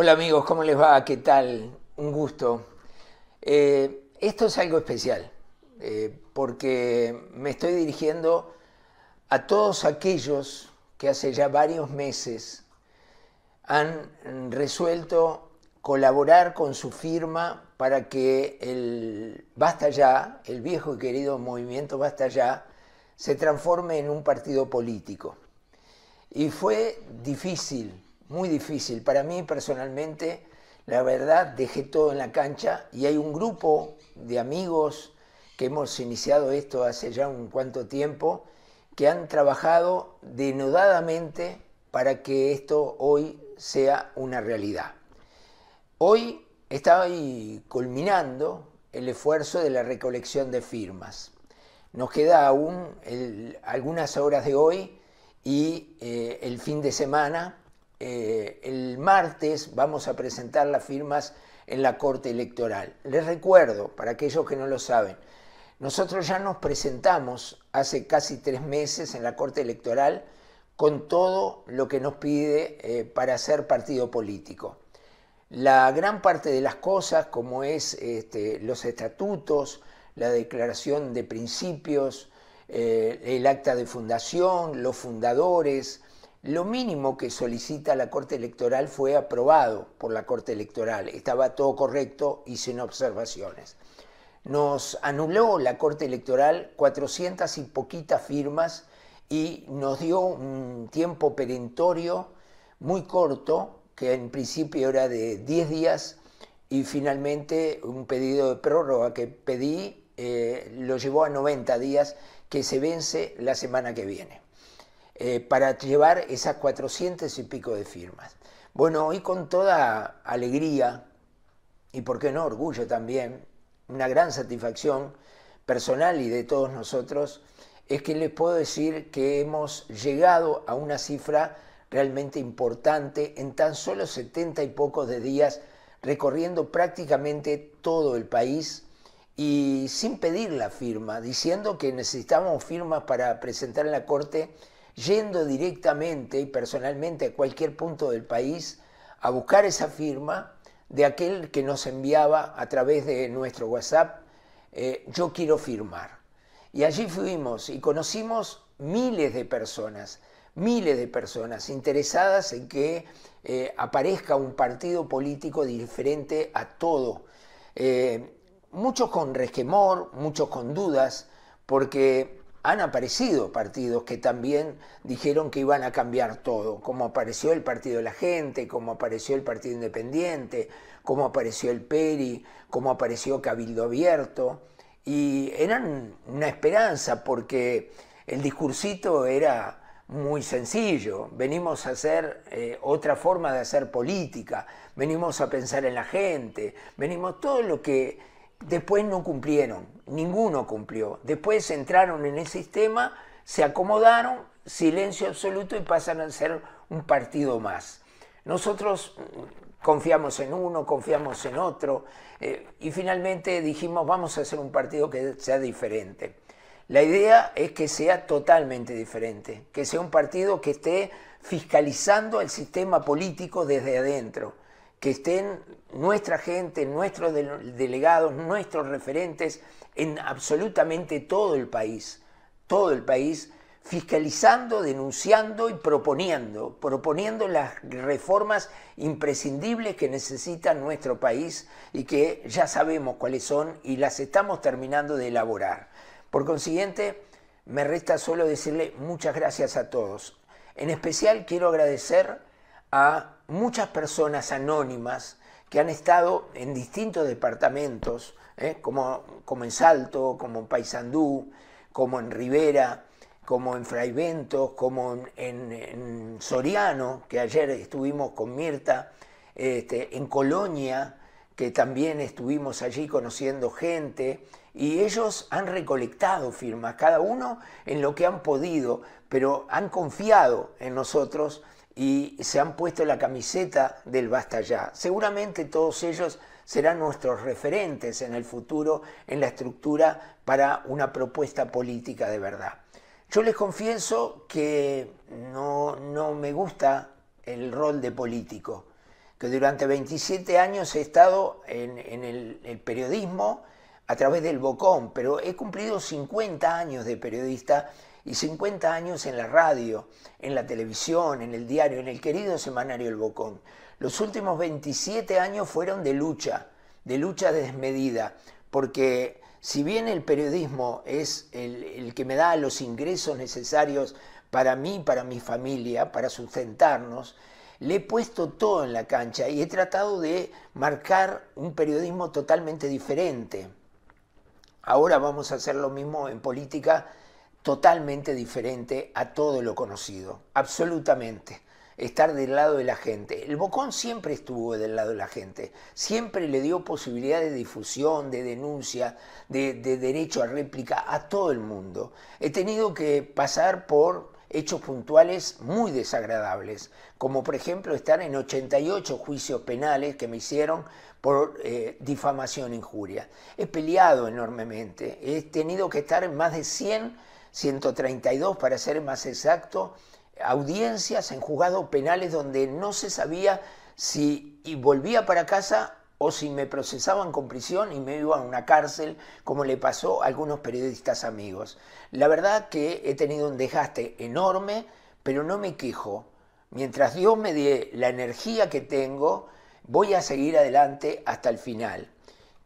Hola amigos, ¿cómo les va? ¿Qué tal? Un gusto. Eh, esto es algo especial, eh, porque me estoy dirigiendo a todos aquellos que hace ya varios meses han resuelto colaborar con su firma para que el Basta Ya, el viejo y querido movimiento Basta Ya, se transforme en un partido político. Y fue difícil muy difícil. Para mí personalmente, la verdad, dejé todo en la cancha y hay un grupo de amigos que hemos iniciado esto hace ya un cuanto tiempo, que han trabajado denodadamente para que esto hoy sea una realidad. Hoy está culminando el esfuerzo de la recolección de firmas. Nos queda aún algunas horas de hoy y eh, el fin de semana eh, el martes vamos a presentar las firmas en la Corte Electoral. Les recuerdo, para aquellos que no lo saben, nosotros ya nos presentamos hace casi tres meses en la Corte Electoral con todo lo que nos pide eh, para ser partido político. La gran parte de las cosas, como es este, los estatutos, la declaración de principios, eh, el acta de fundación, los fundadores, lo mínimo que solicita la Corte Electoral fue aprobado por la Corte Electoral. Estaba todo correcto y sin observaciones. Nos anuló la Corte Electoral 400 y poquitas firmas y nos dio un tiempo perentorio muy corto, que en principio era de 10 días, y finalmente un pedido de prórroga que pedí eh, lo llevó a 90 días, que se vence la semana que viene. Eh, para llevar esas 400 y pico de firmas. Bueno, hoy con toda alegría y, por qué no, orgullo también, una gran satisfacción personal y de todos nosotros, es que les puedo decir que hemos llegado a una cifra realmente importante en tan solo 70 y pocos de días recorriendo prácticamente todo el país y sin pedir la firma, diciendo que necesitamos firmas para presentar en la Corte yendo directamente y personalmente a cualquier punto del país a buscar esa firma de aquel que nos enviaba a través de nuestro WhatsApp, eh, yo quiero firmar. Y allí fuimos y conocimos miles de personas, miles de personas interesadas en que eh, aparezca un partido político diferente a todo. Eh, muchos con resquemor, muchos con dudas, porque han aparecido partidos que también dijeron que iban a cambiar todo, como apareció el Partido de la Gente, como apareció el Partido Independiente, como apareció el PERI, como apareció Cabildo Abierto, y eran una esperanza porque el discursito era muy sencillo. Venimos a hacer eh, otra forma de hacer política, venimos a pensar en la gente, venimos todo lo que después no cumplieron, ninguno cumplió. Después entraron en el sistema, se acomodaron, silencio absoluto y pasan a ser un partido más. Nosotros mm, confiamos en uno, confiamos en otro eh, y finalmente dijimos vamos a hacer un partido que sea diferente. La idea es que sea totalmente diferente, que sea un partido que esté fiscalizando el sistema político desde adentro que estén nuestra gente, nuestros delegados, nuestros referentes en absolutamente todo el país, todo el país, fiscalizando, denunciando y proponiendo, proponiendo las reformas imprescindibles que necesita nuestro país y que ya sabemos cuáles son y las estamos terminando de elaborar. Por consiguiente, me resta solo decirle muchas gracias a todos. En especial quiero agradecer a muchas personas anónimas que han estado en distintos departamentos, ¿eh? como, como, en Salto, como en Paysandú, como en Rivera, como en Fraiventos, como en, Soriano, que ayer estuvimos con Mirta, este, en Colonia, que también estuvimos allí conociendo gente, y ellos han recolectado firmas, cada uno en lo que han podido, pero han confiado en nosotros y se han puesto la camiseta del Basta Ya. Seguramente todos ellos serán nuestros referentes en el futuro en la estructura para una propuesta política de verdad. Yo les confieso que no, me gusta el rol de político, que durante 27 años he estado en, el periodismo, a través del Bocón, pero he cumplido 50 años de periodista y 50 años en la radio, en la televisión, en el diario, en el querido semanario El Bocón. Los últimos 27 años fueron de lucha, de lucha desmedida, porque si bien el periodismo es el, el que me da los ingresos necesarios para mí, para mi familia, para sustentarnos, le he puesto todo en la cancha y he tratado de marcar un periodismo totalmente diferente. Ahora vamos a hacer lo mismo en política totalmente diferente a todo lo conocido, absolutamente. Estar del lado de la gente. El Bocón siempre estuvo del lado de la gente, siempre le dio posibilidad de difusión, de denuncia, de, derecho a réplica a todo el mundo. He tenido que pasar por hechos puntuales muy desagradables, como por ejemplo estar en 88 juicios penales que me hicieron por eh, difamación e injuria. He peleado enormemente, he tenido que estar en más de 100, 132 para ser más exacto, audiencias en juzgados penales donde no se sabía si volvía para casa o si me procesaban con prisión y me iba a una cárcel, como le pasó a algunos periodistas amigos. La verdad que he tenido un desgaste enorme, pero no me quejo. Mientras Dios me dé la energía que tengo, voy a seguir adelante hasta el final.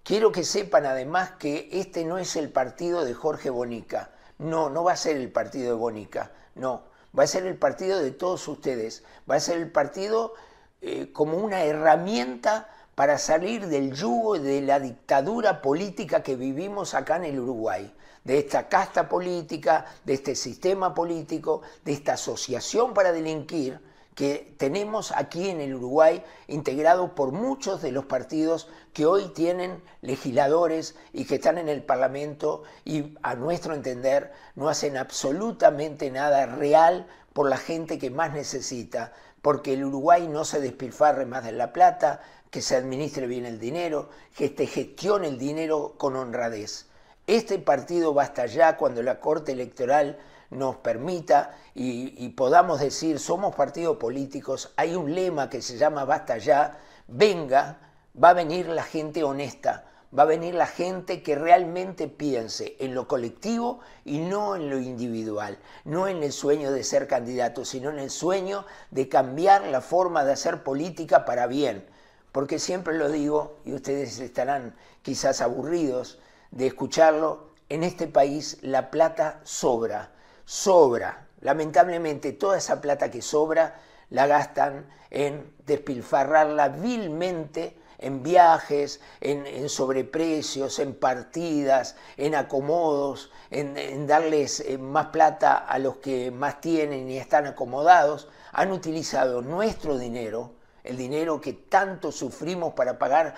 Quiero que sepan además que este no es el partido de Jorge Bonica. No, no va a ser el partido de Bonica. No, va a ser el partido de todos ustedes. Va a ser el partido eh, como una herramienta para salir del yugo de la dictadura política que vivimos acá en el Uruguay, de esta casta política, de este sistema político, de esta asociación para delinquir, que tenemos aquí en el Uruguay, integrado por muchos de los partidos que hoy tienen legisladores y que están en el Parlamento y a nuestro entender no hacen absolutamente nada real por la gente que más necesita, porque el Uruguay no se despilfarre más de la plata, que se administre bien el dinero, que se gestione el dinero con honradez. Este partido basta ya cuando la Corte Electoral nos permita y, y, podamos decir, somos partidos políticos, hay un lema que se llama basta ya, venga, va a venir la gente honesta, va a venir la gente que realmente piense en lo colectivo y no en lo individual, no en el sueño de ser candidato, sino en el sueño de cambiar la forma de hacer política para bien. Porque siempre lo digo, y ustedes estarán quizás aburridos de escucharlo, en este país la plata sobra sobra. Lamentablemente toda esa plata que sobra la gastan en despilfarrarla vilmente en viajes, en, sobreprecios, en partidas, en acomodos, en darles eh, más plata a los que más tienen y están acomodados. Han utilizado nuestro dinero, el dinero que tanto sufrimos para pagar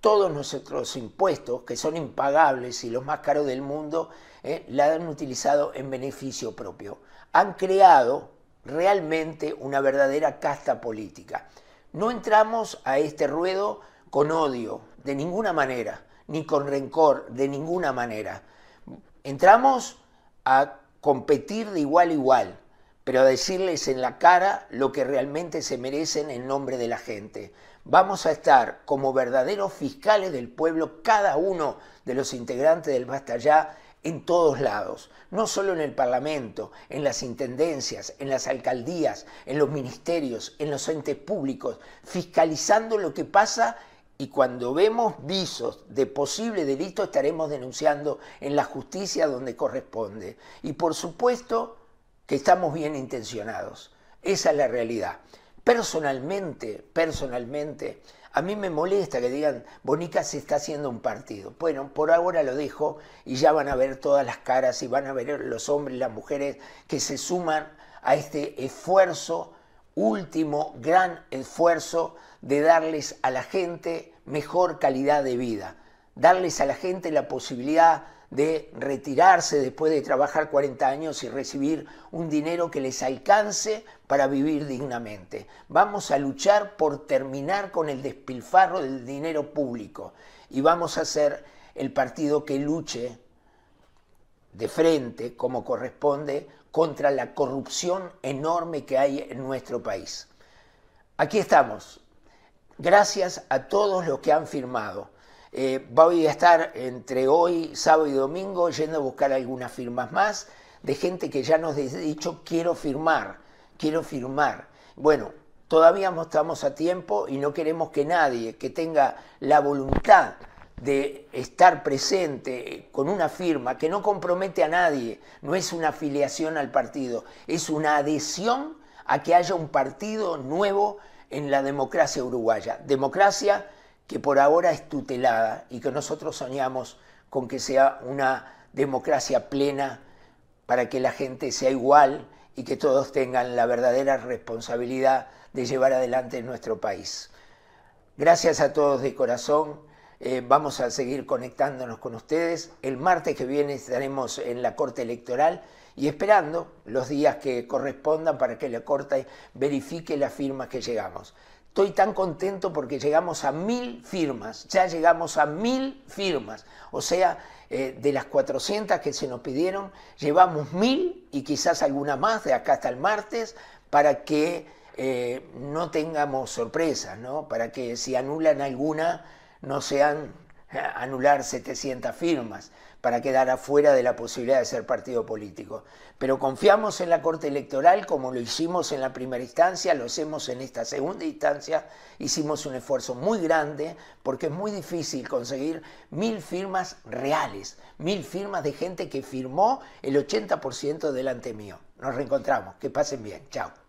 todos nuestros impuestos, que son impagables y los más caros del mundo, eh, la han utilizado en beneficio propio. Han creado realmente una verdadera casta política. No entramos a este ruedo con odio, de ninguna manera, ni con rencor, de ninguna manera. Entramos a competir de igual a igual, pero a decirles en la cara lo que realmente se merecen en nombre de la gente vamos a estar como verdaderos fiscales del pueblo, cada uno de los integrantes del Basta Ya, en todos lados, no solo en el Parlamento, en las intendencias, en las alcaldías, en los ministerios, en los entes públicos, fiscalizando lo que pasa y cuando vemos visos de posible delito estaremos denunciando en la justicia donde corresponde. Y por supuesto que estamos bien intencionados. Esa es la realidad. Personalmente, personalmente, a mí me molesta que digan, Bonica se está haciendo un partido. Bueno, por ahora lo dejo y ya van a ver todas las caras y van a ver los hombres, las mujeres que se suman a este esfuerzo, último gran esfuerzo de darles a la gente mejor calidad de vida, darles a la gente la posibilidad de retirarse después de trabajar 40 años y recibir un dinero que les alcance para vivir dignamente. Vamos a luchar por terminar con el despilfarro del dinero público y vamos a ser el partido que luche de frente, como corresponde, contra la corrupción enorme que hay en nuestro país. Aquí estamos. Gracias a todos los que han firmado. Eh, voy a estar entre hoy, sábado y domingo yendo a buscar algunas firmas más de gente que ya nos ha dicho quiero firmar, quiero firmar. Bueno, todavía no estamos a tiempo y no queremos que nadie que tenga la voluntad de estar presente con una firma que no compromete a nadie, no es una afiliación al partido, es una adhesión a que haya un partido nuevo en la democracia uruguaya. Democracia que por ahora es tutelada y que nosotros soñamos con que sea una democracia plena para que la gente sea igual y que todos tengan la verdadera responsabilidad de llevar adelante nuestro país. Gracias a todos de corazón. Eh, vamos a seguir conectándonos con ustedes. El martes que viene estaremos en la Corte Electoral y esperando los días que correspondan para que la Corte verifique las firmas que llegamos. Estoy tan contento porque llegamos a mil firmas, ya llegamos a mil firmas. O sea, eh, de las 400 que se nos pidieron, llevamos mil y quizás alguna más de acá hasta el martes para que eh, no tengamos sorpresas, Para que si anulan alguna no sean eh, anular 700 firmas para quedar afuera de la posibilidad de ser partido político. Pero confiamos en la Corte Electoral como lo hicimos en la primera instancia, lo hacemos en esta segunda instancia, hicimos un esfuerzo muy grande porque es muy difícil conseguir mil firmas reales, mil firmas de gente que firmó el 80% delante mío. Nos reencontramos, que pasen bien, chao.